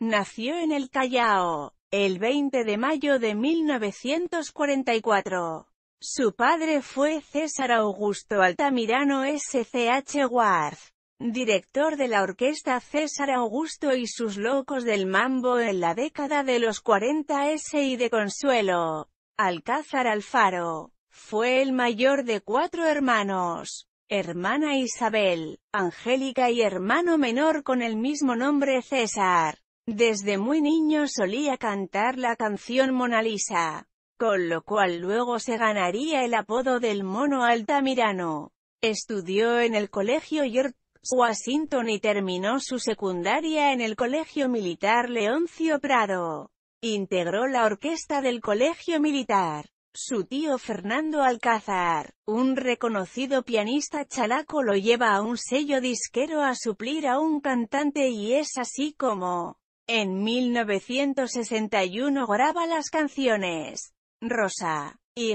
Nació en el Callao, el 20 de mayo de 1944. Su padre fue César Augusto Altamirano SCH Ward, director de la orquesta César Augusto y sus locos del mambo en la década de los 40 S y de Consuelo. Alcázar Alfaro, fue el mayor de cuatro hermanos, hermana Isabel, Angélica y hermano menor con el mismo nombre César. Desde muy niño solía cantar la canción Mona Lisa, con lo cual luego se ganaría el apodo del mono altamirano. Estudió en el Colegio George Washington y terminó su secundaria en el Colegio Militar Leoncio Prado. Integró la orquesta del Colegio Militar. Su tío Fernando Alcázar, un reconocido pianista chalaco lo lleva a un sello disquero a suplir a un cantante y es así como en 1961 graba las canciones Rosa y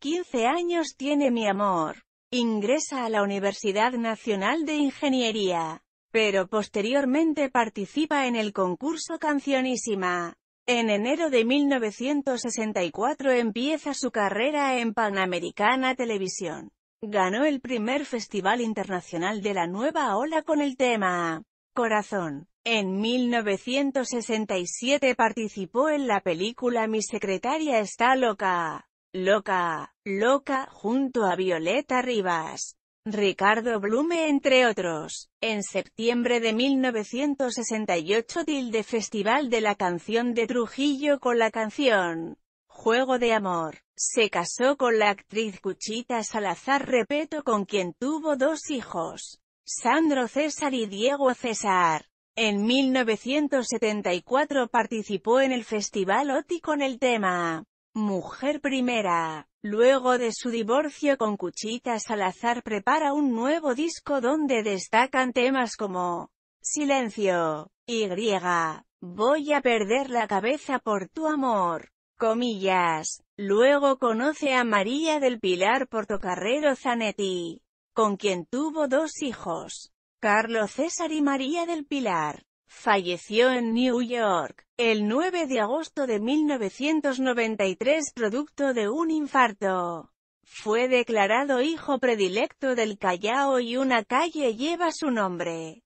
15 años tiene mi amor. Ingresa a la Universidad Nacional de Ingeniería, pero posteriormente participa en el concurso Cancionísima. En enero de 1964 empieza su carrera en Panamericana Televisión. Ganó el primer Festival Internacional de la Nueva Ola con el tema Corazón. En 1967 participó en la película Mi secretaria está loca, loca, loca, junto a Violeta Rivas, Ricardo Blume entre otros. En septiembre de 1968 Tilde Festival de la Canción de Trujillo con la canción Juego de Amor. Se casó con la actriz Cuchita Salazar Repeto con quien tuvo dos hijos. Sandro César y Diego César. En 1974 participó en el Festival OTI con el tema Mujer Primera. Luego de su divorcio con Cuchita Salazar prepara un nuevo disco donde destacan temas como Silencio y Voy a perder la cabeza por tu amor. Comillas. Luego conoce a María del Pilar Portocarrero Zanetti con quien tuvo dos hijos, Carlos César y María del Pilar. Falleció en New York, el 9 de agosto de 1993 producto de un infarto. Fue declarado hijo predilecto del Callao y una calle lleva su nombre.